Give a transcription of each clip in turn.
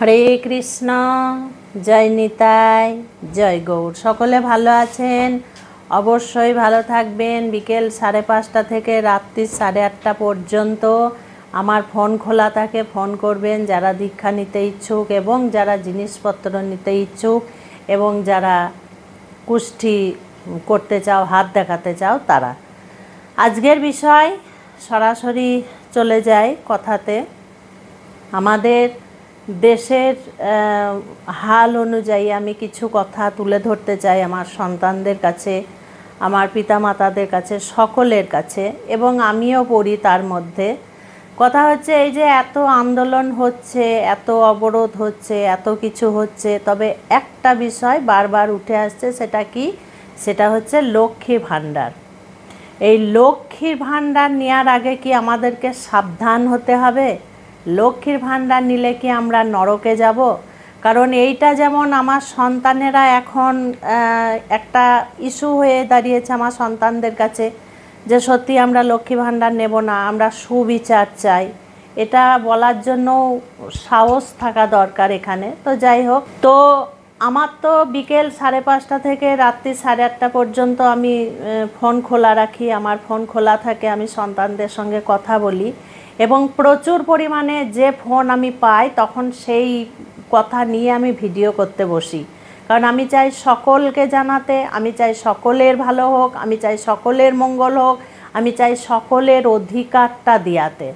হরে কৃষ্ণ জয় নিতাই জয় গৌর সকলে ভালো আছেন অবশ্যই ভালো থাকবেন বিকেল সাড়ে পাঁচটা থেকে রাত্রি সাড়ে আটটা পর্যন্ত আমার ফোন খোলা থাকে ফোন করবেন যারা দীক্ষা নিতে ইচ্ছুক এবং যারা জিনিসপত্র নিতে ইচ্ছুক এবং যারা কুষ্ঠি করতে চাও হাত দেখাতে চাও তারা আজকের বিষয় সরাসরি চলে যায় কথাতে আমাদের দেশের হাল অনুযায়ী আমি কিছু কথা তুলে ধরতে চাই আমার সন্তানদের কাছে আমার পিতামাতাদের কাছে সকলের কাছে এবং আমিও পড়ি তার মধ্যে কথা হচ্ছে এই যে এত আন্দোলন হচ্ছে এত অবরোধ হচ্ছে এত কিছু হচ্ছে তবে একটা বিষয় বারবার উঠে আসছে সেটা কি সেটা হচ্ছে লক্ষ্মী ভাণ্ডার এই লক্ষ্মীর ভাণ্ডার নেওয়ার আগে কি আমাদেরকে সাবধান হতে হবে লক্ষ্মীর ভাণ্ডার নিলে কি আমরা নরকে যাব কারণ এইটা যেমন আমার সন্তানেরা এখন একটা ইস্যু হয়ে দাঁড়িয়েছে আমার সন্তানদের কাছে যে সত্যি আমরা লক্ষ্মী ভাণ্ডার নেব না আমরা সুবিচার চাই এটা বলার জন্য সাহস থাকা দরকার এখানে তো যাই হোক তো আমার তো বিকেল সাড়ে পাঁচটা থেকে রাত্রি সাড়ে আটটা পর্যন্ত আমি ফোন খোলা রাখি আমার ফোন খোলা থাকে আমি সন্তানদের সঙ্গে কথা বলি এবং প্রচুর পরিমাণে যে ফোন আমি পাই তখন সেই কথা নিয়ে আমি ভিডিও করতে বসি কারণ আমি চাই সকলকে জানাতে আমি চাই সকলের ভালো হোক আমি চাই সকলের মঙ্গল হোক আমি চাই সকলের অধিকারটা দিয়াতে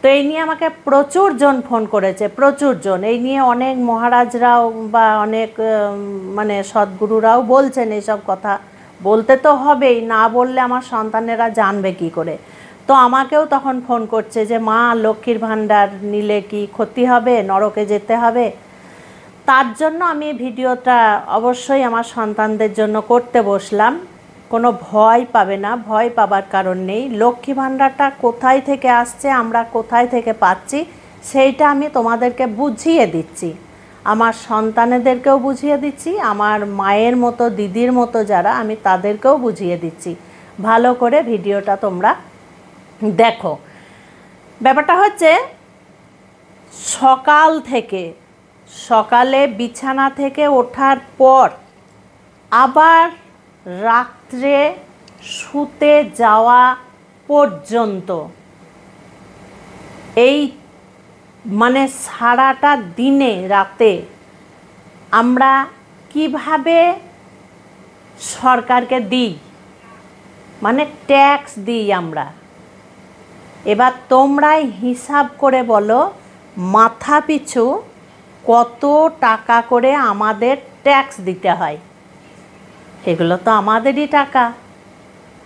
তো এই নিয়ে আমাকে প্রচুর জন ফোন করেছে প্রচুর জন এই নিয়ে অনেক মহারাজরাও বা অনেক মানে সদ্গুরুরাও বলছেন এইসব কথা বলতে তো হবেই না বললে আমার সন্তানেরা জানবে কি করে তো আমাকেও তখন ফোন করছে যে মা লক্ষ্মীর ভাণ্ডার নিলে কি ক্ষতি হবে নরকে যেতে হবে তার জন্য আমি ভিডিওটা অবশ্যই আমার সন্তানদের জন্য করতে বসলাম কোনো ভয় পাবে না ভয় পাবার কারণ নেই লক্ষ্মী ভাণ্ডারটা কোথায় থেকে আসছে আমরা কোথায় থেকে পাচ্ছি সেইটা আমি তোমাদেরকে বুঝিয়ে দিচ্ছি আমার সন্তানেদেরকেও বুঝিয়ে দিচ্ছি আমার মায়ের মতো দিদির মতো যারা আমি তাদেরকেও বুঝিয়ে দিচ্ছি ভালো করে ভিডিওটা তোমরা দেখো ব্যাপারটা হচ্ছে সকাল থেকে সকালে বিছানা থেকে ওঠার পর আবার রাত্রে শুতে যাওয়া পর্যন্ত এই মানে সারাটা দিনে রাতে আমরা কিভাবে সরকারকে দিই মানে ট্যাক্স দিই আমরা এবার তোমরাই হিসাব করে বলো মাথা পিছু কত টাকা করে আমাদের ট্যাক্স দিতে হয় এগুলো তো আমাদেরই টাকা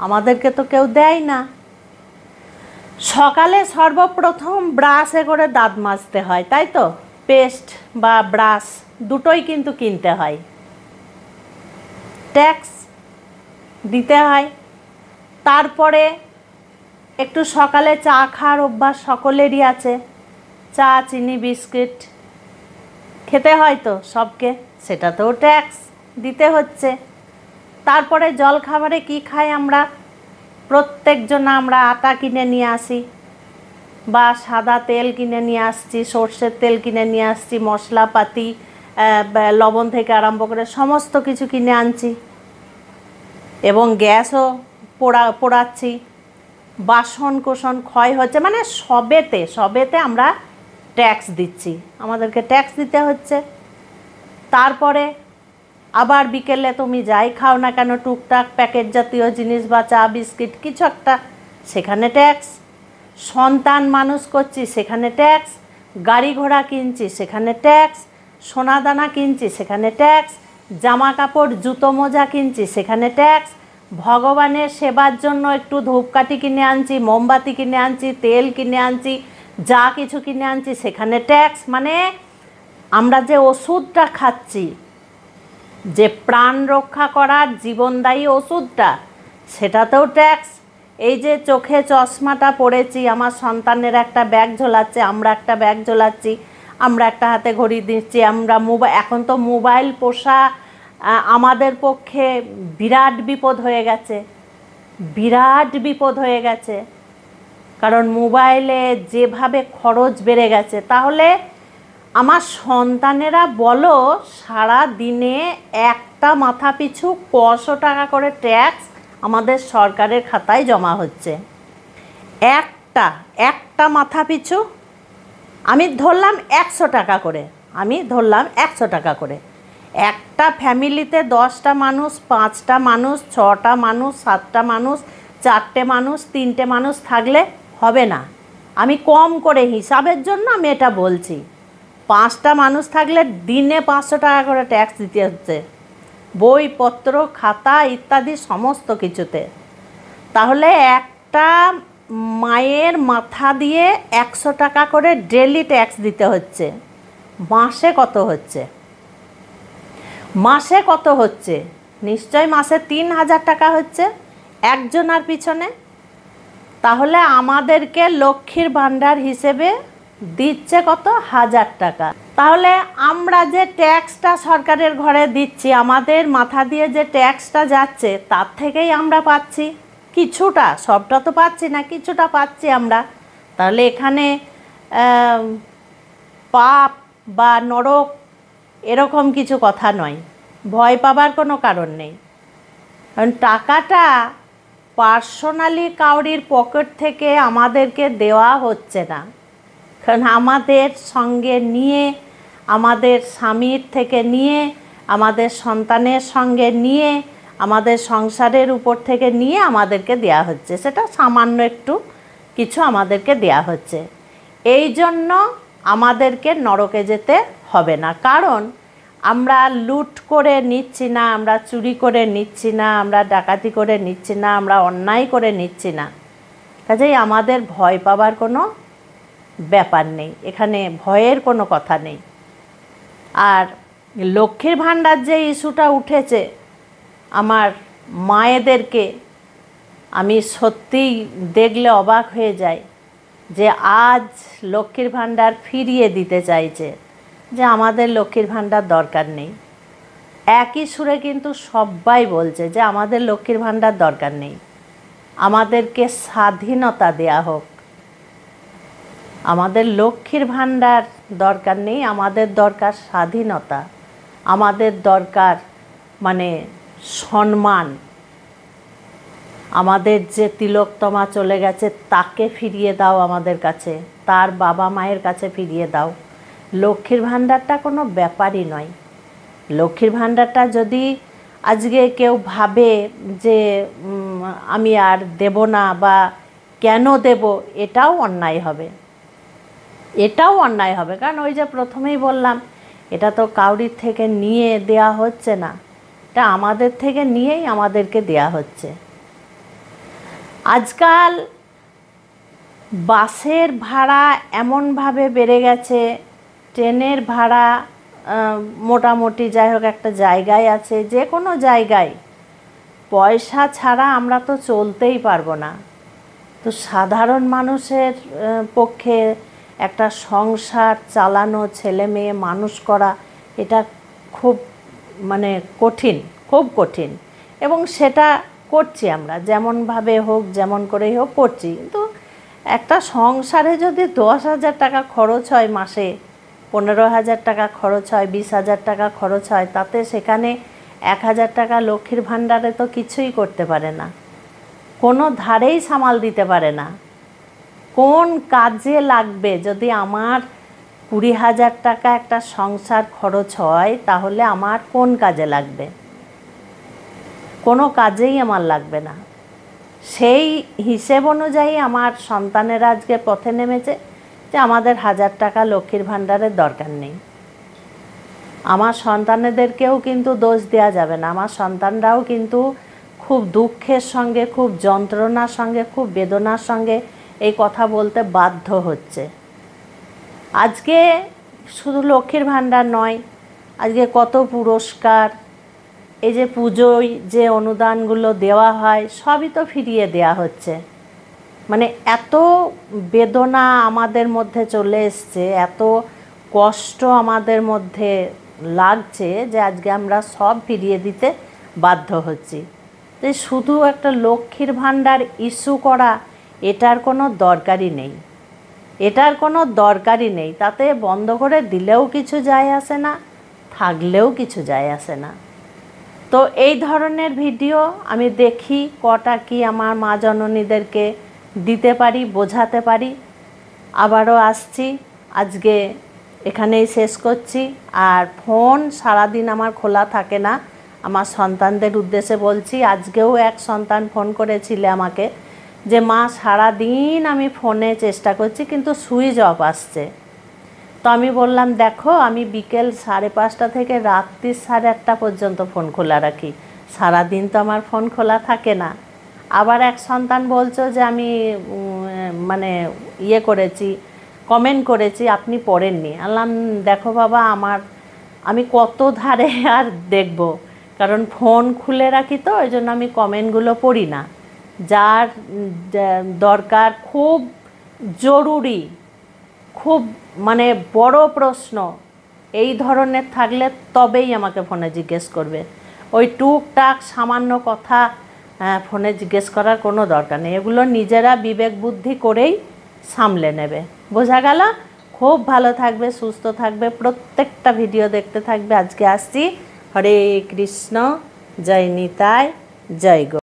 আমাদেরকে তো কেউ দেয় না সকালে সর্বপ্রথম ব্রাশে করে দাঁত মাজতে হয় তাই তো পেস্ট বা ব্রাশ দুটোই কিন্তু কিনতে হয় ট্যাক্স দিতে হয় তারপরে একটু সকালে চা খাওয়ার অভ্যাস সকলেরই আছে চা চিনি বিস্কিট খেতে হয় তো সবকে সেটা তো ট্যাক্স দিতে হচ্ছে তারপরে জল খাবারে কি খাই আমরা প্রত্যেকজন আমরা আটা কিনে নিয়ে আসি বা সাদা তেল কিনে নিয়ে আসছি সর্ষের তেল কিনে নিয়ে আসছি মশলাপাতি লবণ থেকে আরম্ভ করে সমস্ত কিছু কিনে আনছি এবং গ্যাসও পোড়া পোড়াচ্ছি বাসন কোষণ ক্ষয় হচ্ছে মানে সবেতে সবেতে আমরা ট্যাক্স দিচ্ছি আমাদেরকে ট্যাক্স দিতে হচ্ছে তারপরে আবার বিকেলে তুমি যাই খাও না কেন টুকটাক প্যাকেট জাতীয় জিনিস বা চা বিস্কিট কিছু একটা সেখানে ট্যাক্স সন্তান মানুষ করছি সেখানে ট্যাক্স গাড়ি ঘোড়া কিনছি সেখানে ট্যাক্স সোনাদানা কিনছি সেখানে ট্যাক্স জামা কাপড় জুতো মোজা কিনছি সেখানে ট্যাক্স ভগবানের সেবার জন্য একটু ধূপকাঠি কিনে আনছি মোমবাতি কিনে আনছি তেল কিনে আনছি যা কিছু কিনে আনছি সেখানে ট্যাক্স মানে আমরা যে ওষুধটা খাচ্ছি যে প্রাণ রক্ষা করার জীবনদায়ী ওষুধটা সেটাতেও ট্যাক্স এই যে চোখে চশমাটা পড়েছি আমার সন্তানের একটা ব্যাগ ঝোলাচ্ছে আমরা একটা ব্যাগ ঝোলাচ্ছি আমরা একটা হাতে ঘড়ি দিচ্ছি আমরা মোবাইল এখন তো মোবাইল পোষা আমাদের পক্ষে বিরাট বিপদ হয়ে গেছে বিরাট বিপদ হয়ে গেছে কারণ মোবাইলে যেভাবে খরচ বেড়ে গেছে তাহলে আমার সন্তানেরা বলো সারা দিনে একটা মাথা পিছু কশো টাকা করে ট্যাক্স আমাদের সরকারের খাতায় জমা হচ্ছে একটা একটা মাথা পিছু আমি ধরলাম একশো টাকা করে আমি ধরলাম একশো টাকা করে একটা ফ্যামিলিতে দশটা মানুষ পাঁচটা মানুষ ছটা মানুষ সাতটা মানুষ চারটে মানুষ তিনটে মানুষ থাকলে হবে না আমি কম করে হিসাবের জন্য আমি এটা বলছি পাঁচটা মানুষ থাকলে দিনে পাঁচশো টাকা করে ট্যাক্স দিতে হচ্ছে বইপত্র খাতা ইত্যাদি সমস্ত কিছুতে তাহলে একটা মায়ের মাথা দিয়ে একশো টাকা করে ডেলি ট্যাক্স দিতে হচ্ছে মাসে কত হচ্ছে মাসে কত হচ্ছে নিশ্চয় মাসে তিন হাজার টাকা হচ্ছে একজনার পিছনে তাহলে আমাদেরকে লক্ষ্মীর ভাণ্ডার হিসেবে দিচ্ছে কত হাজার টাকা তাহলে আমরা যে ট্যাক্সটা সরকারের ঘরে দিচ্ছি আমাদের মাথা দিয়ে যে ট্যাক্সটা যাচ্ছে তার থেকেই আমরা পাচ্ছি কিছুটা সবটা তো পাচ্ছি না কিছুটা পাচ্ছি আমরা তাহলে এখানে পাপ বা নরক এরকম কিছু কথা নয় ভয় পাবার কোনো কারণ নেই কারণ টাকাটা পার্সোনালি কাউরির পকেট থেকে আমাদেরকে দেওয়া হচ্ছে না কারণ আমাদের সঙ্গে নিয়ে আমাদের স্বামীর থেকে নিয়ে আমাদের সন্তানের সঙ্গে নিয়ে আমাদের সংসারের উপর থেকে নিয়ে আমাদেরকে দেয়া হচ্ছে সেটা সামান্য একটু কিছু আমাদেরকে দেয়া হচ্ছে এই জন্য আমাদেরকে নরকে যেতে হবে না কারণ আমরা লুট করে নিচ্ছি না আমরা চুরি করে নিচ্ছি না আমরা ডাকাতি করে নিচ্ছি না আমরা অন্যায় করে নিচ্ছি না কাজেই আমাদের ভয় পাবার কোনো ব্যাপার নেই এখানে ভয়ের কোনো কথা নেই আর লক্ষ্মীর ভাণ্ডার যে ইস্যুটা উঠেছে আমার মায়েদেরকে আমি সত্যিই দেখলে অবাক হয়ে যায় যে আজ লক্ষ্মীর ভাণ্ডার ফিরিয়ে দিতে চাইছে যে আমাদের লক্ষ্মীর ভাণ্ডার দরকার নেই একই সুরে কিন্তু সবাই বলছে যে আমাদের লক্ষ্মীর ভাণ্ডার দরকার নেই আমাদেরকে স্বাধীনতা দেয়া হোক আমাদের লক্ষ্মীর ভাণ্ডার দরকার নেই আমাদের দরকার স্বাধীনতা আমাদের দরকার মানে সম্মান আমাদের যে তিলোত্তমা চলে গেছে তাকে ফিরিয়ে দাও আমাদের কাছে তার বাবা মায়ের কাছে ফিরিয়ে দাও লক্ষ্মীর ভাণ্ডারটা কোনো ব্যাপারই নয় লক্ষ্মীর ভাণ্ডারটা যদি আজকে কেউ ভাবে যে আমি আর দেব না বা কেন দেব এটাও অন্যায় হবে এটাও অন্যায় হবে কারণ ওই যে প্রথমেই বললাম এটা তো কাউরির থেকে নিয়ে দেয়া হচ্ছে না এটা আমাদের থেকে নিয়েই আমাদেরকে দেয়া হচ্ছে আজকাল বাসের ভাড়া এমনভাবে বেড়ে গেছে ট্রেনের ভাড়া মোটামুটি যাই হোক একটা জায়গায় আছে যে কোনো জায়গায় পয়সা ছাড়া আমরা তো চলতেই পারবো না তো সাধারণ মানুষের পক্ষে একটা সংসার চালানো ছেলে মেয়ে মানুষ করা এটা খুব মানে কঠিন খুব কঠিন এবং সেটা করছি আমরা যেমনভাবে হোক যেমন করেই হোক করছি কিন্তু একটা সংসারে যদি দশ হাজার টাকা খরচ হয় মাসে পনেরো হাজার টাকা খরচ হয় বিশ হাজার টাকা খরচ হয় তাতে সেখানে এক হাজার টাকা লক্ষ্মীর ভাণ্ডারে তো কিছুই করতে পারে না কোনো ধারেই সামাল দিতে পারে না কোন কাজে লাগবে যদি আমার কুড়ি হাজার টাকা একটা সংসার খরচ হয় তাহলে আমার কোন কাজে লাগবে কোনো কাজেই আমার লাগবে না সেই হিসেব অনুযায়ী আমার সন্তানেরা আজকে পথে নেমেছে যে আমাদের হাজার টাকা লক্ষ্মীর ভাণ্ডারের দরকার নেই আমার সন্তানেদেরকেও কিন্তু দোষ দেওয়া যাবে না আমার সন্তানরাও কিন্তু খুব দুঃখের সঙ্গে খুব যন্ত্রণার সঙ্গে খুব বেদনার সঙ্গে এই কথা বলতে বাধ্য হচ্ছে আজকে শুধু লক্ষ্মীর ভাণ্ডার নয় আজকে কত পুরস্কার এই যে পুজোয় যে অনুদানগুলো দেওয়া হয় সবই তো ফিরিয়ে দেওয়া হচ্ছে মানে এত বেদনা আমাদের মধ্যে চলে এসছে এত কষ্ট আমাদের মধ্যে লাগছে যে আজকে আমরা সব ফিরিয়ে দিতে বাধ্য হচ্ছি তো শুধু একটা লক্ষ্মীর ভাণ্ডার ইস্যু করা এটার কোনো দরকারই নেই এটার কোনো দরকারই নেই তাতে বন্ধ করে দিলেও কিছু যায় আসে না থাকলেও কিছু যায় আসে না তো এই ধরনের ভিডিও আমি দেখি কটা কি আমার মা জননীদেরকে দিতে পারি বোঝাতে পারি আবারও আসছি আজকে এখানেই শেষ করছি আর ফোন সারাদিন আমার খোলা থাকে না আমার সন্তানদের উদ্দেশ্যে বলছি আজকেও এক সন্তান ফোন করেছিল আমাকে যে মা সারাদিন আমি ফোনে চেষ্টা করছি কিন্তু সুইচ অফ আসছে তো আমি বললাম দেখো আমি বিকেল সাড়ে পাঁচটা থেকে রাত্রি সাড়ে আটটা পর্যন্ত ফোন খোলা রাখি সারাদিন তো আমার ফোন খোলা থাকে না আবার এক সন্তান বলছো যে আমি মানে ইয়ে করেছি কমেন্ট করেছি আপনি পড়েননি আনলাম দেখো বাবা আমার আমি কত ধারে আর দেখব কারণ ফোন খুলে রাখি তো ওই জন্য আমি কমেন্টগুলো পড়ি না যার দরকার খুব জরুরি খুব মানে বড় প্রশ্ন এই ধরনের থাকলে তবেই আমাকে ফোনে জিজ্ঞেস করবে ওই টুকটাক সামান্য কথা হ্যাঁ, ফোনে জিজ্ঞেস করার কোনো দরকার নেই এগুলো নিজেরা বিবেক বুদ্ধি করেই সামলে নেবে বোঝা গেল খুব ভালো থাকবে সুস্থ থাকবে প্রত্যেকটা ভিডিও দেখতে থাকবে আজকে আসছি হরে কৃষ্ণ জয় নিতায় জয় গো